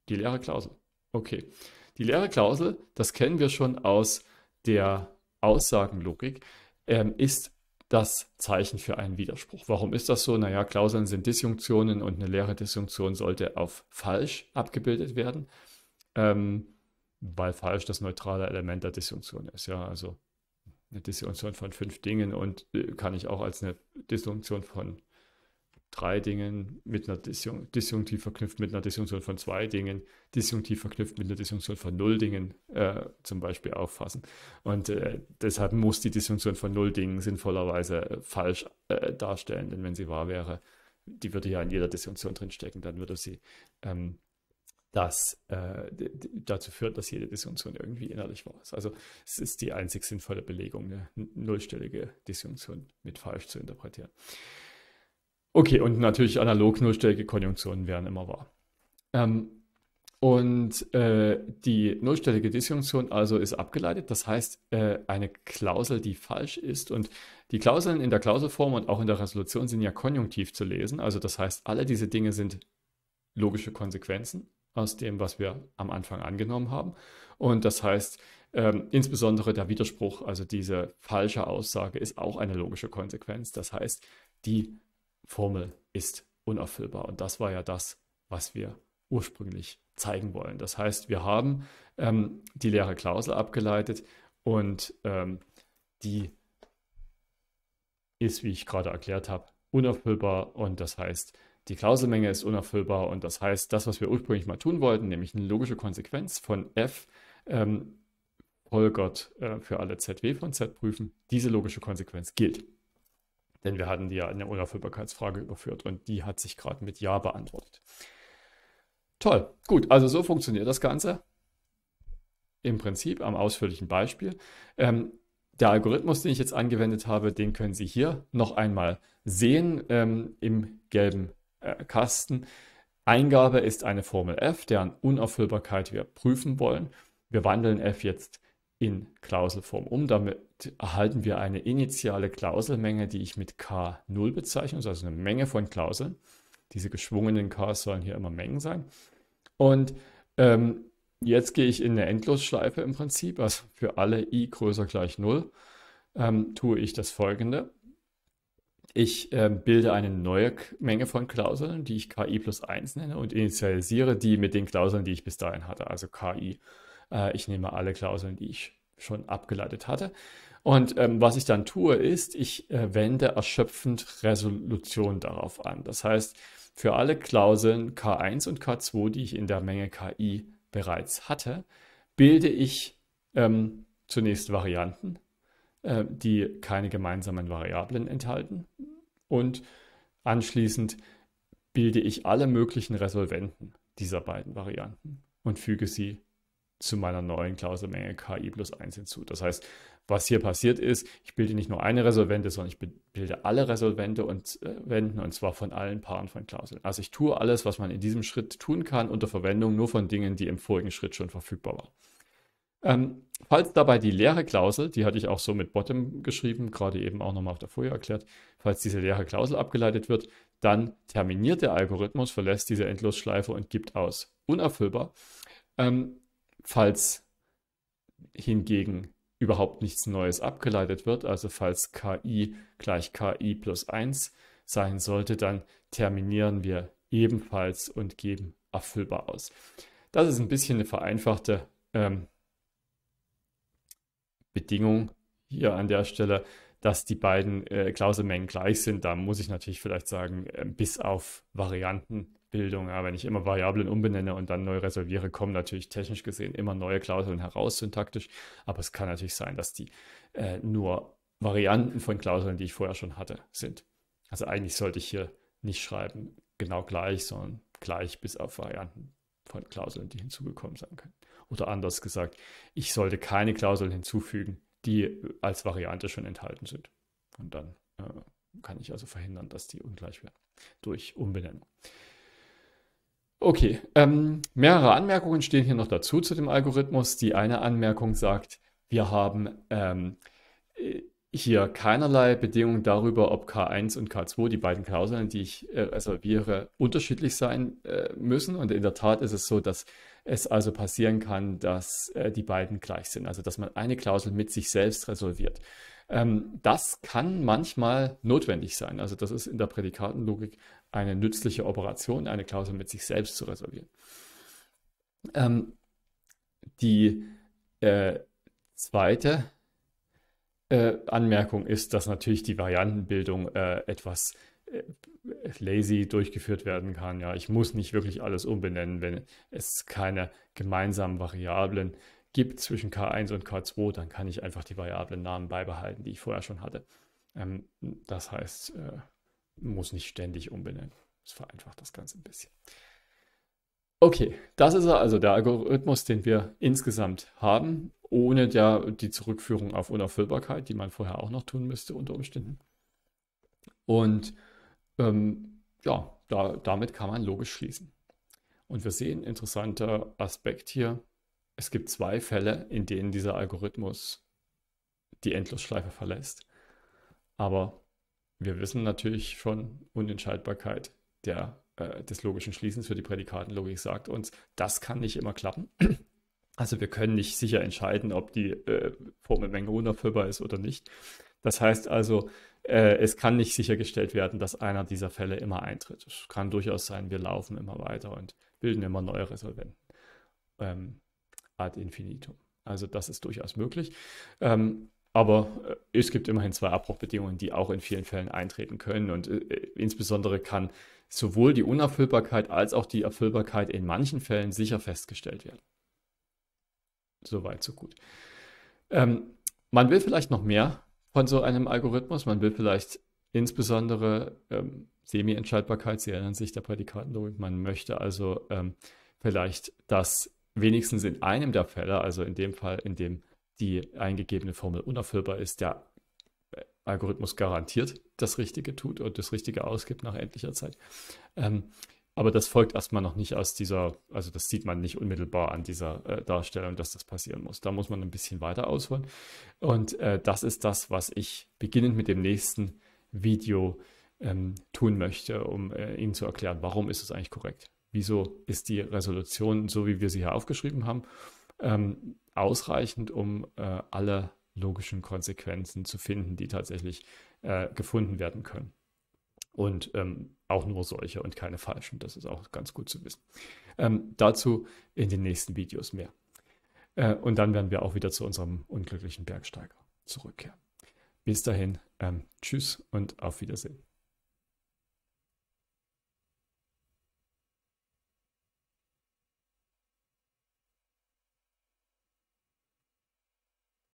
Die leere Klausel. Okay. Die leere Klausel, das kennen wir schon aus der Aussagenlogik ähm, ist das Zeichen für einen Widerspruch. Warum ist das so? Naja, Klauseln sind Disjunktionen und eine leere Disjunktion sollte auf falsch abgebildet werden, ähm, weil falsch das neutrale Element der Disjunktion ist. Ja, also eine Disjunktion von fünf Dingen und äh, kann ich auch als eine Disjunktion von drei Dingen mit einer Disjunktiv verknüpft mit einer Disjunktion von zwei Dingen, Disjunktiv verknüpft mit einer Disjunktion von null Dingen äh, zum Beispiel auffassen. Und äh, deshalb muss die Disjunktion von null Dingen sinnvollerweise äh, falsch äh, darstellen, denn wenn sie wahr wäre, die würde ja in jeder Disjunktion drinstecken, dann würde sie ähm, das äh, dazu führen, dass jede Disjunktion irgendwie innerlich wahr ist. Also es ist die einzig sinnvolle Belegung, eine nullstellige Disjunktion mit falsch zu interpretieren. Okay, und natürlich analog nullstellige Konjunktionen wären immer wahr. Ähm, und äh, die nullstellige Disjunktion also ist abgeleitet, das heißt äh, eine Klausel, die falsch ist. Und die Klauseln in der Klauselform und auch in der Resolution sind ja konjunktiv zu lesen. Also das heißt, alle diese Dinge sind logische Konsequenzen aus dem, was wir am Anfang angenommen haben. Und das heißt, ähm, insbesondere der Widerspruch, also diese falsche Aussage, ist auch eine logische Konsequenz. Das heißt, die Formel ist unerfüllbar. Und das war ja das, was wir ursprünglich zeigen wollen. Das heißt, wir haben ähm, die leere Klausel abgeleitet und ähm, die ist, wie ich gerade erklärt habe, unerfüllbar. Und das heißt, die Klauselmenge ist unerfüllbar. Und das heißt, das, was wir ursprünglich mal tun wollten, nämlich eine logische Konsequenz von f, ähm, folgert äh, für alle zw von z prüfen, diese logische Konsequenz gilt. Denn wir hatten die ja in der Unerfüllbarkeitsfrage überführt und die hat sich gerade mit Ja beantwortet. Toll, gut, also so funktioniert das Ganze. Im Prinzip am ausführlichen Beispiel. Ähm, der Algorithmus, den ich jetzt angewendet habe, den können Sie hier noch einmal sehen ähm, im gelben äh, Kasten. Eingabe ist eine Formel f, deren Unerfüllbarkeit wir prüfen wollen. Wir wandeln f jetzt in in Klauselform um. Damit erhalten wir eine initiale Klauselmenge, die ich mit K0 bezeichne, also eine Menge von Klauseln. Diese geschwungenen Ks sollen hier immer Mengen sein. Und ähm, jetzt gehe ich in eine Endlosschleife im Prinzip, also für alle i größer gleich 0 ähm, tue ich das folgende. Ich äh, bilde eine neue Menge von Klauseln, die ich ki plus 1 nenne und initialisiere die mit den Klauseln, die ich bis dahin hatte, also ki plus 1. Äh, ich nehme alle Klauseln, die ich schon abgeleitet hatte. Und ähm, was ich dann tue, ist, ich äh, wende erschöpfend Resolution darauf an. Das heißt, für alle Klauseln K1 und K2, die ich in der Menge KI bereits hatte, bilde ich ähm, zunächst Varianten, äh, die keine gemeinsamen Variablen enthalten. Und anschließend bilde ich alle möglichen Resolventen dieser beiden Varianten und füge sie zu meiner neuen Klauselmenge KI plus 1 hinzu. Das heißt, was hier passiert ist, ich bilde nicht nur eine Resolvente, sondern ich bilde alle Resolvente und äh, Wenden und zwar von allen Paaren von Klauseln. Also ich tue alles, was man in diesem Schritt tun kann, unter Verwendung nur von Dingen, die im vorigen Schritt schon verfügbar waren. Ähm, falls dabei die leere Klausel, die hatte ich auch so mit Bottom geschrieben, gerade eben auch nochmal auf der Folie erklärt, falls diese leere Klausel abgeleitet wird, dann terminiert der Algorithmus, verlässt diese Endlosschleife und gibt aus. Unerfüllbar. Ähm, Falls hingegen überhaupt nichts Neues abgeleitet wird, also falls KI gleich KI plus 1 sein sollte, dann terminieren wir ebenfalls und geben erfüllbar aus. Das ist ein bisschen eine vereinfachte ähm, Bedingung hier an der Stelle, dass die beiden äh, Klauselmengen gleich sind. Da muss ich natürlich vielleicht sagen, äh, bis auf Varianten Bildung. Ja, wenn ich immer Variablen umbenenne und dann neu reserviere, kommen natürlich technisch gesehen immer neue Klauseln heraus, syntaktisch. Aber es kann natürlich sein, dass die äh, nur Varianten von Klauseln, die ich vorher schon hatte, sind. Also eigentlich sollte ich hier nicht schreiben, genau gleich, sondern gleich bis auf Varianten von Klauseln, die hinzugekommen sein können. Oder anders gesagt, ich sollte keine Klauseln hinzufügen, die als Variante schon enthalten sind. Und dann äh, kann ich also verhindern, dass die ungleich werden durch Umbenennung. Okay, ähm, mehrere Anmerkungen stehen hier noch dazu zu dem Algorithmus. Die eine Anmerkung sagt, wir haben ähm, äh, hier keinerlei Bedingungen darüber, ob K1 und K2, die beiden Klauseln, die ich äh, reserviere, also unterschiedlich sein äh, müssen. Und in der Tat ist es so, dass es also passieren kann, dass äh, die beiden gleich sind, also dass man eine Klausel mit sich selbst resolviert. Ähm, das kann manchmal notwendig sein. Also das ist in der Prädikatenlogik eine nützliche Operation, eine Klausel mit sich selbst zu reservieren. Ähm, die äh, zweite äh, Anmerkung ist, dass natürlich die Variantenbildung äh, etwas äh, lazy durchgeführt werden kann. Ja, ich muss nicht wirklich alles umbenennen, wenn es keine gemeinsamen Variablen gibt gibt zwischen K1 und K2, dann kann ich einfach die variablen Namen beibehalten, die ich vorher schon hatte. Ähm, das heißt, äh, muss nicht ständig umbenennen. Das vereinfacht das Ganze ein bisschen. Okay, das ist also der Algorithmus, den wir insgesamt haben, ohne der, die Zurückführung auf Unerfüllbarkeit, die man vorher auch noch tun müsste unter Umständen. Und ähm, ja, da, damit kann man logisch schließen. Und wir sehen interessanter Aspekt hier, es gibt zwei Fälle, in denen dieser Algorithmus die Endlosschleife verlässt. Aber wir wissen natürlich schon, Unentscheidbarkeit der, äh, des logischen Schließens für die Prädikatenlogik sagt uns, das kann nicht immer klappen. Also wir können nicht sicher entscheiden, ob die äh, Formelmenge unerfüllbar ist oder nicht. Das heißt also, äh, es kann nicht sichergestellt werden, dass einer dieser Fälle immer eintritt. Es kann durchaus sein, wir laufen immer weiter und bilden immer neue Resolventen. Ähm, ad infinitum. Also das ist durchaus möglich. Ähm, aber äh, es gibt immerhin zwei Abbruchbedingungen, die auch in vielen Fällen eintreten können. Und äh, äh, insbesondere kann sowohl die Unerfüllbarkeit als auch die Erfüllbarkeit in manchen Fällen sicher festgestellt werden. Soweit, so gut. Ähm, man will vielleicht noch mehr von so einem Algorithmus. Man will vielleicht insbesondere ähm, Semi-Entscheidbarkeit, Sie erinnern sich der Prädikatenlogik, man möchte also ähm, vielleicht, dass wenigstens in einem der Fälle, also in dem Fall, in dem die eingegebene Formel unerfüllbar ist, der Algorithmus garantiert das Richtige tut und das Richtige ausgibt nach endlicher Zeit. Ähm, aber das folgt erstmal noch nicht aus dieser, also das sieht man nicht unmittelbar an dieser äh, Darstellung, dass das passieren muss. Da muss man ein bisschen weiter ausholen. Und äh, das ist das, was ich beginnend mit dem nächsten Video ähm, tun möchte, um äh, Ihnen zu erklären, warum ist es eigentlich korrekt wieso ist die Resolution, so wie wir sie hier aufgeschrieben haben, ähm, ausreichend, um äh, alle logischen Konsequenzen zu finden, die tatsächlich äh, gefunden werden können. Und ähm, auch nur solche und keine falschen. Das ist auch ganz gut zu wissen. Ähm, dazu in den nächsten Videos mehr. Äh, und dann werden wir auch wieder zu unserem unglücklichen Bergsteiger zurückkehren. Bis dahin, ähm, tschüss und auf Wiedersehen.